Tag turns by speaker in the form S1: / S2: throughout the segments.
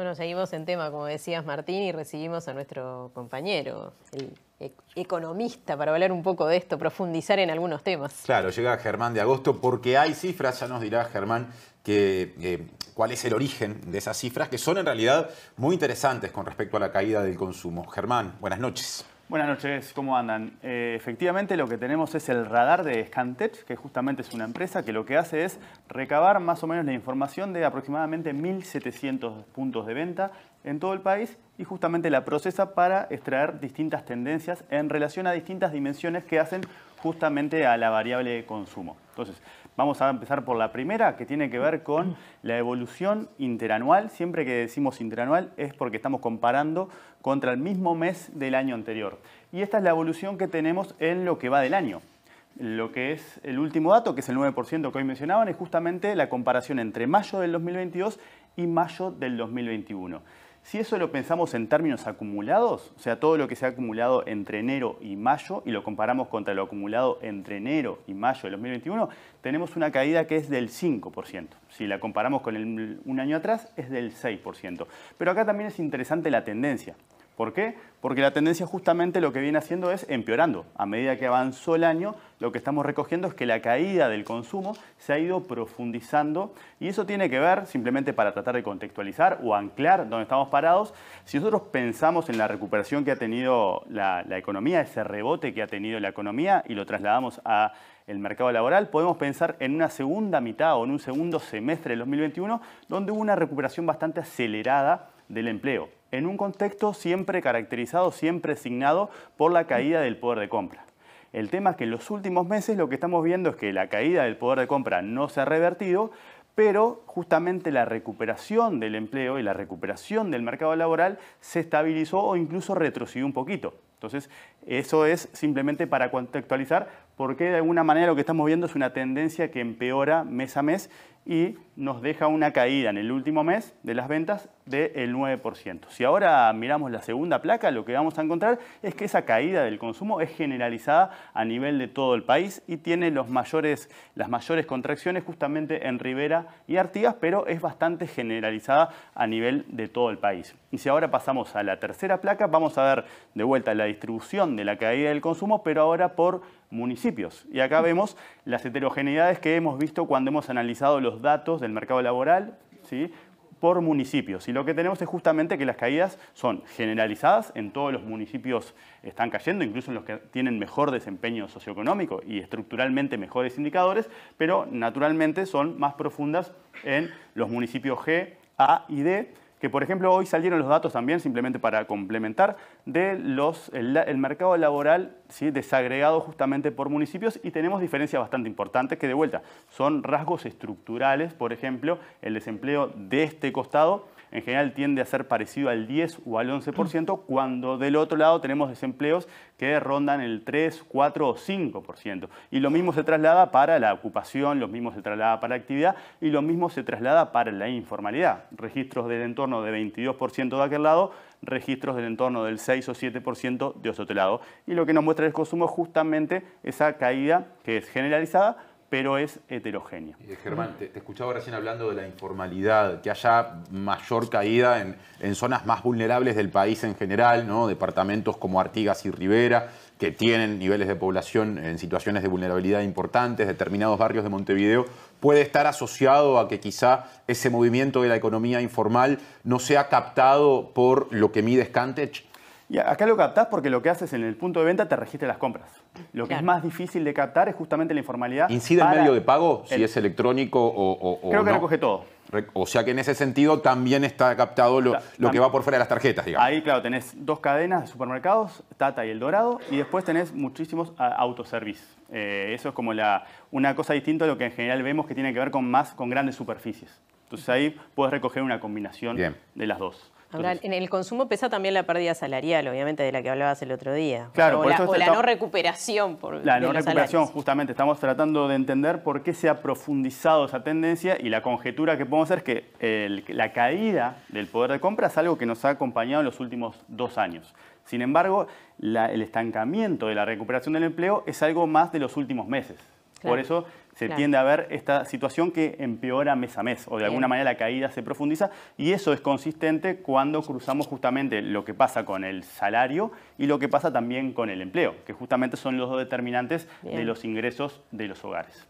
S1: Bueno, seguimos en tema, como decías Martín, y recibimos a nuestro compañero, el economista, para hablar un poco de esto, profundizar en algunos temas. Claro, llega Germán de agosto porque hay cifras, ya nos dirá Germán eh, cuál es el origen de esas cifras, que son en realidad muy interesantes con respecto a la caída del consumo. Germán, buenas noches. Buenas noches, ¿cómo andan? Eh, efectivamente lo que tenemos es el radar de Scantech, que justamente es una empresa que lo que hace es recabar más o menos la información de aproximadamente 1.700 puntos de venta en todo el país y justamente la procesa para extraer distintas tendencias en relación a distintas dimensiones que hacen justamente a la variable de consumo. Entonces, Vamos a empezar por la primera, que tiene que ver con la evolución interanual. Siempre que decimos interanual es porque estamos comparando contra el mismo mes del año anterior. Y esta es la evolución que tenemos en lo que va del año. Lo que es el último dato, que es el 9% que hoy mencionaban, es justamente la comparación entre mayo del 2022 y mayo del 2021. Si eso lo pensamos en términos acumulados, o sea, todo lo que se ha acumulado entre enero y mayo y lo comparamos contra lo acumulado entre enero y mayo de 2021, tenemos una caída que es del 5%. Si la comparamos con un año atrás, es del 6%. Pero acá también es interesante la tendencia. ¿Por qué? Porque la tendencia justamente lo que viene haciendo es empeorando. A medida que avanzó el año, lo que estamos recogiendo es que la caída del consumo se ha ido profundizando y eso tiene que ver, simplemente para tratar de contextualizar o anclar donde estamos parados, si nosotros pensamos en la recuperación que ha tenido la, economía, ese rebote que ha tenido la economía y lo trasladamos al mercado laboral, podemos pensar en una segunda mitad o en un segundo semestre del 2021 donde hubo una recuperación bastante acelerada del empleo en un contexto siempre caracterizado, siempre signado por la caída del poder de compra. El tema es que en los últimos meses lo que estamos viendo es que la caída del poder de compra no se ha revertido, pero justamente la recuperación del empleo y la recuperación del mercado laboral se estabilizó o incluso retrocedió un poquito. Entonces, eso es simplemente para contextualizar por qué de alguna manera lo que estamos viendo es una tendencia que empeora mes a mes y nos deja una caída en el último mes de las ventas del 9%. Si ahora miramos la segunda placa, lo que vamos a encontrar es que esa caída del consumo es generalizada a nivel de todo el país y tiene los mayores, las mayores contracciones justamente en Rivera y Artigas, pero es bastante generalizada a nivel de todo el país. Y si ahora pasamos a la tercera placa, vamos a ver de vuelta la distribución de la caída del consumo, pero ahora por municipios. Y acá vemos las heterogeneidades que hemos visto cuando hemos analizado los datos del mercado laboral ¿sí? por municipios. Y lo que tenemos es justamente que las caídas son generalizadas, en todos los municipios están cayendo, incluso en los que tienen mejor desempeño socioeconómico y estructuralmente mejores indicadores, pero naturalmente son más profundas en los municipios G, A y D que por ejemplo hoy salieron los datos también, simplemente para complementar, de los, el, mercado laboral ¿sí? desagregado justamente por municipios y tenemos diferencias bastante importantes que de vuelta son rasgos estructurales, por ejemplo, el desempleo de este costado en general tiende a ser parecido al 10 o al 11%, mm. cuando del otro lado tenemos desempleos que rondan el 3, 4 o 5%. Y lo mismo se traslada para la ocupación, lo mismo se traslada para la actividad y lo mismo se traslada para la informalidad. Registros del entorno de 22% de aquel lado, registros del entorno del 6 o 7% de otro lado. Y lo que nos muestra el consumo es justamente esa caída que es generalizada pero es heterogéneo. Eh, Germán, te, escuchaba recién hablando de la informalidad, que haya mayor caída en, zonas más vulnerables del país en general, ¿no? departamentos como Artigas y Rivera, que tienen niveles de población en situaciones de vulnerabilidad importantes, determinados barrios de Montevideo, puede estar asociado a que quizá ese movimiento de la economía informal no sea captado por lo que mide Scantech. Y acá lo captás porque lo que haces en el punto de venta te registra las compras. Lo que es más difícil de captar es justamente la informalidad. ¿Incide el medio de pago si es electrónico o, Creo que recoge todo. O sea que en ese sentido también está captado lo, que va por fuera de las tarjetas, digamos. Ahí, claro, tenés dos cadenas de supermercados, Tata y El Dorado, y después tenés muchísimos autoservice. Eh, eso es como una cosa distinta a lo que en general vemos que tiene que ver con más con grandes superficies. Entonces ahí puedes recoger una combinación de las dos. Ahora, en el consumo pesa también la pérdida salarial, obviamente, de la que hablabas el otro día. Claro, o, la, la, no recuperación. Por, la no recuperación, justamente. Estamos tratando de entender por qué se ha profundizado esa tendencia y la conjetura que podemos hacer es que la caída del poder de compra es algo que nos ha acompañado en los últimos dos años. Sin embargo, el estancamiento de la recuperación del empleo es algo más de los últimos meses. Por eso se tiende a ver esta situación que empeora mes a mes o de alguna manera la caída se profundiza y eso es consistente cuando cruzamos justamente lo que pasa con el salario y lo que pasa también con el empleo, que justamente son los dos determinantes de los ingresos de los hogares.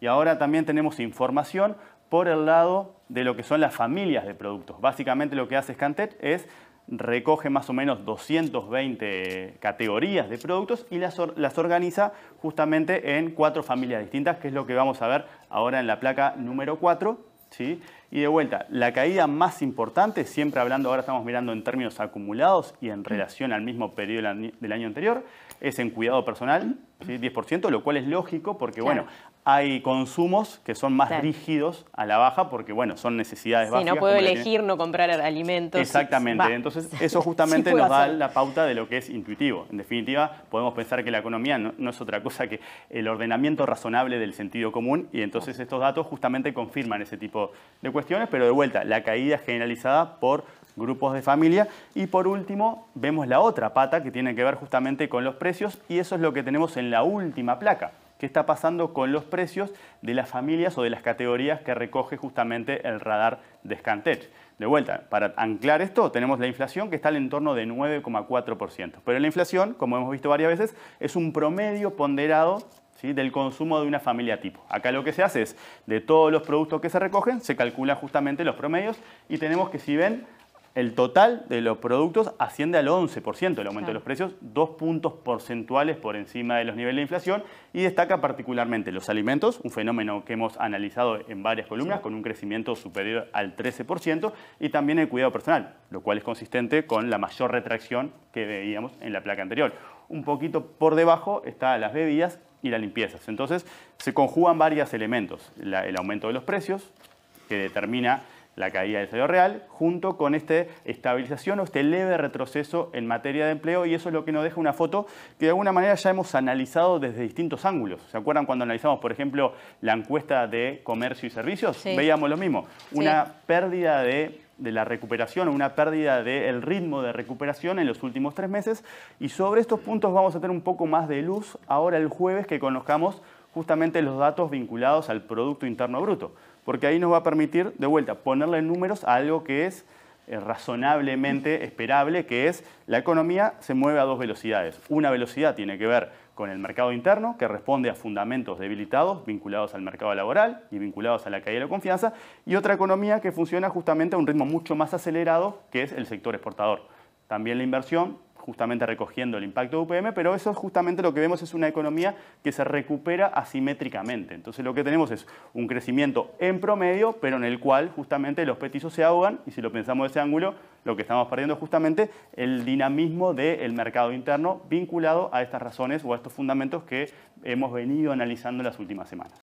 S1: Y ahora también tenemos información por el lado de lo que son las familias de productos. Básicamente lo que hace Scantet es recoge más o menos 220 categorías de productos y las, las, organiza justamente en cuatro familias distintas, que es lo que vamos a ver ahora en la placa número 4. ¿sí? Y de vuelta, la caída más importante, siempre hablando, ahora estamos mirando en términos acumulados y en relación al mismo periodo del año anterior, es en cuidado personal, 10%, lo cual es lógico porque, bueno, hay consumos que son más rígidos a la baja porque, bueno, son necesidades sí, básicas. no puedo elegir no comprar alimentos. Exactamente, entonces eso justamente nos da la pauta de lo que es intuitivo. En definitiva, podemos pensar que la economía no, es otra cosa que el ordenamiento razonable del sentido común y entonces estos datos justamente confirman ese tipo de cuestiones pero de vuelta, la caída generalizada por grupos de familia. Y por último, vemos la otra pata que tiene que ver justamente con los precios y eso es lo que tenemos en la última placa. ¿Qué está pasando con los precios de las familias o de las categorías que recoge justamente el radar de Scantech? De vuelta, para anclar esto, tenemos la inflación que está al entorno de 9,4%. Pero la inflación, como hemos visto varias veces, es un promedio ponderado del consumo de una familia tipo. Acá lo que se hace es, de todos los productos que se recogen, se calculan justamente los promedios y tenemos que, si ven, el total de los productos asciende al 11%, el aumento de los precios, dos puntos porcentuales por encima de los niveles de inflación y destaca particularmente los alimentos, un fenómeno que hemos analizado en varias columnas con un crecimiento superior al 13% y también el cuidado personal, lo cual es consistente con la mayor retracción que veíamos en la placa anterior. Un poquito por debajo están las bebidas y las limpiezas. Entonces se conjugan varios elementos. el aumento de los precios, que determina la caída del salario real, junto con esta estabilización o este leve retroceso en materia de empleo, y eso es lo que nos deja una foto que de alguna manera ya hemos analizado desde distintos ángulos. ¿Se acuerdan cuando analizamos, por ejemplo, la encuesta de comercio y servicios? Veíamos lo mismo, una pérdida de de la recuperación o una pérdida del ritmo de recuperación en los últimos tres meses. Y sobre estos puntos vamos a tener un poco más de luz ahora el jueves que conozcamos justamente los datos vinculados al Producto Interno Bruto, porque ahí nos va a permitir, de vuelta, ponerle números a algo que es eh, razonablemente esperable, que es la economía se mueve a dos velocidades. Una velocidad tiene que ver con el mercado interno, que responde a fundamentos debilitados vinculados al mercado laboral y vinculados a la caída de la confianza, y otra economía que funciona justamente a un ritmo mucho más acelerado, que es el sector exportador. También la inversión justamente recogiendo el impacto de UPM, pero eso es justamente lo que vemos es una economía que se recupera asimétricamente. Entonces lo que tenemos es un crecimiento en promedio, pero en el cual justamente los petizos se ahogan y si lo pensamos de ese ángulo, lo que estamos perdiendo es justamente el dinamismo del mercado interno vinculado a estas razones o a estos fundamentos que hemos venido analizando en las últimas semanas.